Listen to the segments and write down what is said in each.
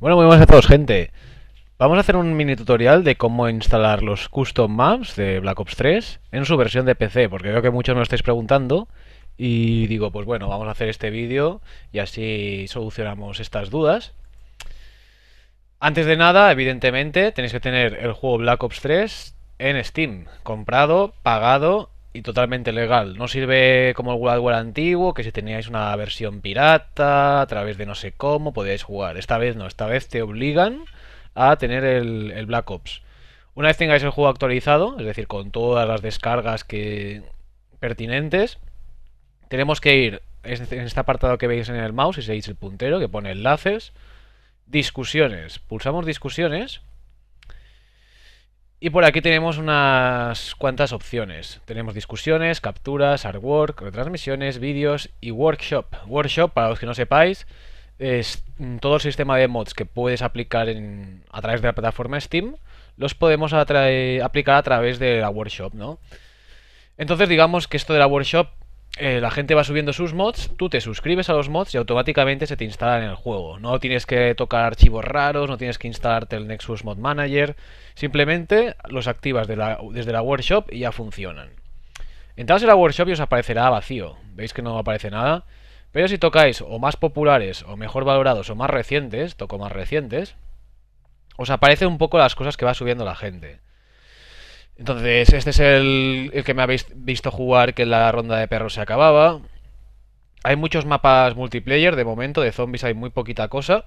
Bueno, muy buenas a todos, gente. Vamos a hacer un mini tutorial de cómo instalar los custom maps de Black Ops 3 en su versión de PC, porque veo que muchos me lo estáis preguntando y digo, pues bueno, vamos a hacer este vídeo y así solucionamos estas dudas. Antes de nada, evidentemente, tenéis que tener el juego Black Ops 3 en Steam, comprado, pagado y totalmente legal. No sirve como el World antiguo, que si teníais una versión pirata, a través de no sé cómo, podíais jugar. Esta vez no, esta vez te obligan a tener el, Black Ops. Una vez tengáis el juego actualizado, es decir, con todas las descargas que pertinentes, tenemos que ir en este apartado que veis en el mouse, y seguís el puntero, que pone enlaces, discusiones. Pulsamos discusiones y por aquí tenemos unas cuantas opciones. Tenemos discusiones, capturas, artwork, retransmisiones, vídeos y workshop. Workshop, para los que no sepáis, es mm, todo el sistema de mods que puedes aplicar a través de la plataforma Steam, los podemos eh, aplicar a través de la workshop, ¿no? Entonces digamos que esto de la workshop eh, la gente va subiendo sus mods, tú te suscribes a los mods y automáticamente se te instalan en el juego. No tienes que tocar archivos raros, no tienes que instalarte el Nexus Mod Manager, simplemente los activas desde la workshop y ya funcionan. Entrados en la workshop y os aparecerá vacío, veis que no aparece nada, pero si tocáis o más populares o mejor valorados o más recientes, toco más recientes, os aparecen un poco las cosas que va subiendo la gente. Entonces, este es el, que me habéis visto jugar que la ronda de perros se acababa. Hay muchos mapas multiplayer de momento, de zombies hay muy poquita cosa.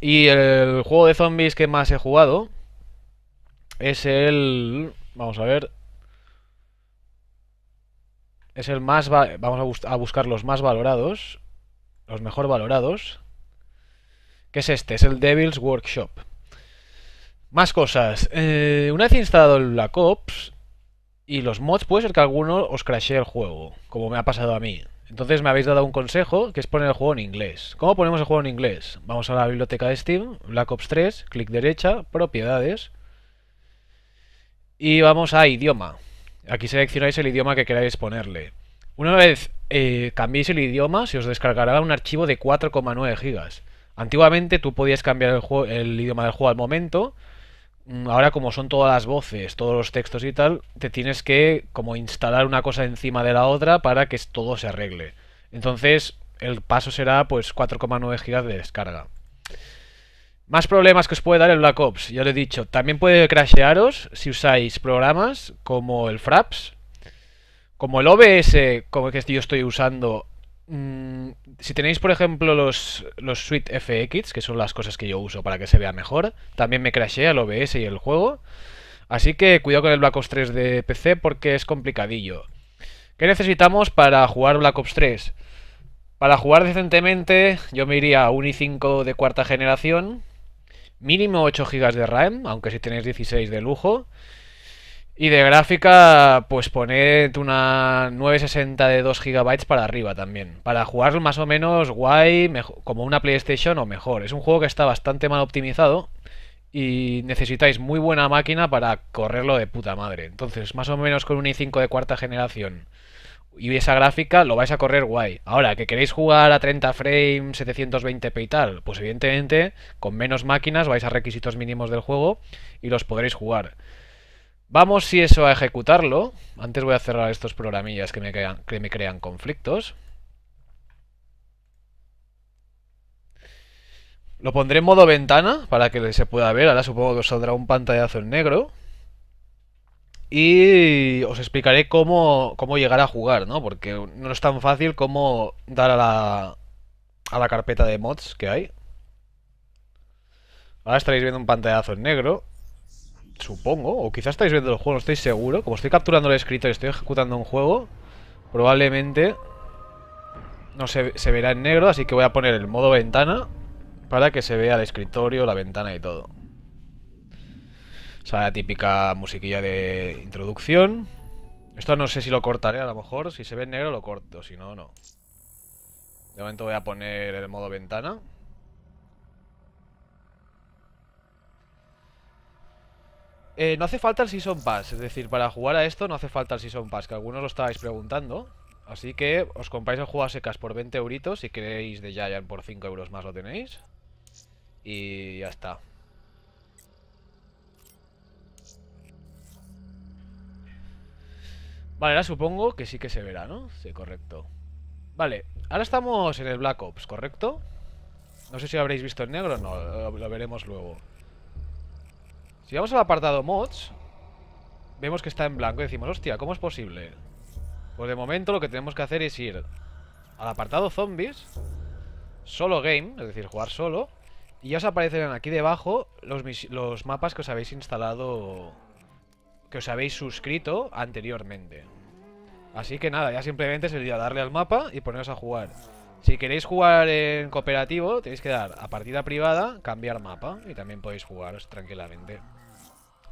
Y el juego de zombies que más he jugado es el... Vamos a ver. Es el más... Vamos a, a, buscar los más valorados. Los mejor valorados. Que es este, es el Devil's Workshop. Más cosas. Eh, una vez instalado el Black Ops y los mods, puede ser que alguno os crashee el juego, como me ha pasado a mí. Entonces me habéis dado un consejo, que es poner el juego en inglés. ¿Cómo ponemos el juego en inglés? Vamos a la biblioteca de Steam, Black Ops 3, clic derecha, propiedades. Y vamos a idioma. Aquí seleccionáis el idioma que queráis ponerle. Una vez eh, cambiéis el idioma, se os descargará un archivo de 4,9 gigas, Antiguamente tú podías cambiar el idioma del juego al momento, Mm, ahora como son todas las voces, todos los textos y tal, te tienes que como instalar una cosa encima de la otra para que todo se arregle. Entonces, el paso será pues 4,9 GB de descarga. Más problemas que os puede dar el Black Ops, ya lo he dicho. También puede crashearos si usáis programas como el Fraps, como el OBS como que yo estoy usando Mm, si tenéis, por ejemplo, los, los Suite FX, que son las cosas que yo uso para que se vea mejor, también me crashea el OBS y el juego. Así que cuidado con el Black Ops 3 de PC porque es complicadillo. ¿Qué necesitamos para jugar Black Ops 3? Para jugar decentemente, yo me iría a un i5 de cuarta generación, mínimo 8 GB de RAM, aunque si tenéis 16 de lujo, y de gráfica, pues poned una 960 de 2 GB para arriba también. Para jugar más o menos guay, como una PlayStation o mejor. Es un juego que está bastante mal optimizado y necesitáis muy buena máquina para correrlo de puta madre. Entonces, más o menos con un i5 de cuarta generación y esa gráfica lo vais a correr guay. Ahora, que queréis jugar a 30 frames, 720p y tal, pues evidentemente con menos máquinas vais a requisitos mínimos del juego y los podréis jugar. Vamos, si eso, a ejecutarlo. Antes voy a cerrar estos programillas que me crean, que me crean conflictos. Lo pondré en modo ventana para que se pueda ver. Ahora supongo que os saldrá un pantallazo en negro. Y os explicaré cómo, llegar a jugar, ¿no? Porque no es tan fácil como dar a la, a la carpeta de mods que hay. Ahora estaréis viendo un pantallazo en negro supongo, o quizás estáis viendo el juego, no estoy seguro. Como estoy capturando el escritorio y estoy ejecutando un juego, probablemente no se, se, verá en negro, así que voy a poner el modo ventana para que se vea el escritorio, la ventana y todo. O sea, la típica musiquilla de introducción. Esto no sé si lo cortaré, a lo mejor. Si se ve en negro lo corto, si no, no. De momento voy a poner el modo ventana. Eh, no hace falta el Season Pass, es decir, para jugar a esto no hace falta el Season Pass, que algunos lo estabais preguntando. Así que os compráis el juego a secas por 20 euritos, si queréis de Giant por 5 euros más lo tenéis. Y ya está. Vale, ahora supongo que sí que se verá, ¿no? Sí, correcto. Vale, ahora estamos en el Black Ops, ¿correcto? No sé si lo habréis visto en negro, no, lo veremos luego. Si vamos al apartado mods, vemos que está en blanco y decimos, hostia, ¿cómo es posible? Pues de momento lo que tenemos que hacer es ir al apartado zombies, solo game, es decir, jugar solo, y ya os aparecerán aquí debajo los, mapas que os habéis instalado, que os habéis suscrito anteriormente. Así que nada, ya simplemente sería darle al mapa y poneros a jugar. Si queréis jugar en cooperativo, tenéis que dar a partida privada, cambiar mapa y también podéis jugaros tranquilamente.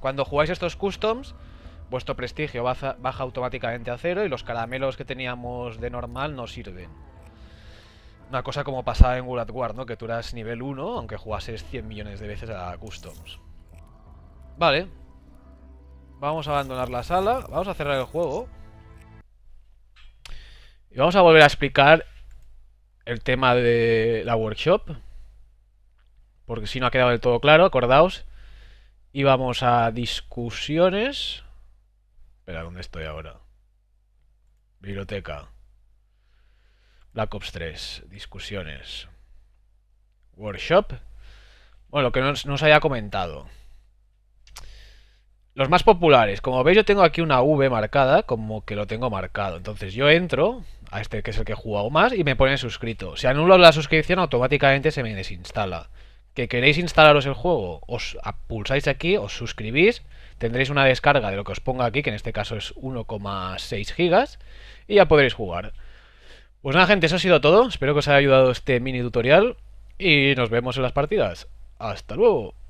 Cuando jugáis estos customs, vuestro prestigio baja, automáticamente a cero y los caramelos que teníamos de normal no sirven. Una cosa como pasaba en at War, ¿no? Que tú eras nivel 1, aunque jugases 100 millones de veces a customs. Vale. Vamos a abandonar la sala, vamos a cerrar el juego. Y vamos a volver a explicar el tema de la workshop. Porque si no ha quedado del todo claro, acordaos. Y vamos a discusiones. Espera, ¿dónde estoy ahora? Biblioteca. Black Ops 3. Discusiones. Workshop. Bueno, lo que no, haya comentado. Los más populares. Como veis, yo tengo aquí una V marcada, como que lo tengo marcado. Entonces yo entro a este que es el que he jugado más y me pone suscrito. Si anulo la suscripción, automáticamente se me desinstala que queréis instalaros el juego, os pulsáis aquí, os suscribís, tendréis una descarga de lo que os ponga aquí, que en este caso es 1,6 gigas, y ya podréis jugar. Pues nada gente, eso ha sido todo, espero que os haya ayudado este mini tutorial, y nos vemos en las partidas. ¡Hasta luego!